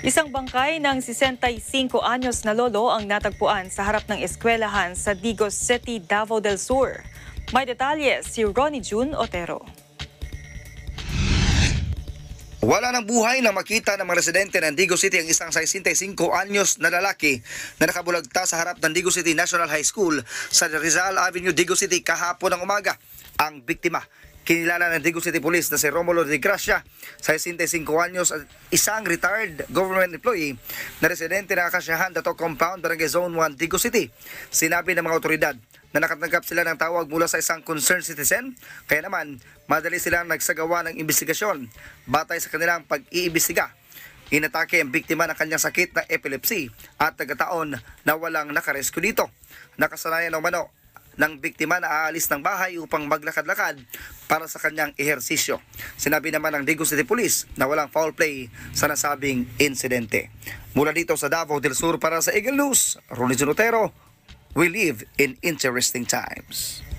Isang bangkay ng 65 anyos na lolo ang natagpuan sa harap ng eskwelahan sa Digos City, Davao del Sur. May detalye si Ronnie June Otero. Wala ng buhay na makita ng mga residente ng Digo City ang isang 65 anyos na lalaki na nakabulagta sa harap ng Digo City National High School sa Rizal Avenue, Digo City kahapon ng umaga. Ang biktima, kinilala ng Digo City Police na si Romulo de Gracia 65 anyos isang retired government employee na residente ng Akasyahan Dato Compound, Barangay Zone 1, Digo City. Sinabi ng mga otoridad na nakatanggap sila ng tawag mula sa isang concerned citizen, kaya naman madali silang nagsagawa ng investigasyon batay sa kanilang pag-iimbestiga. Inatake ang biktima ng kanyang sakit na epilepsy at nagkataon na walang nakaresko dito. Nakasanayan o mano ng biktima na aalis ng bahay upang maglakad-lakad para sa kanyang ehersisyo. Sinabi naman ng Digo City Police na walang foul play sa nasabing insidente. Mula dito sa Davao del Sur para sa Eagle News, Ronnie Junotero, we live in interesting times.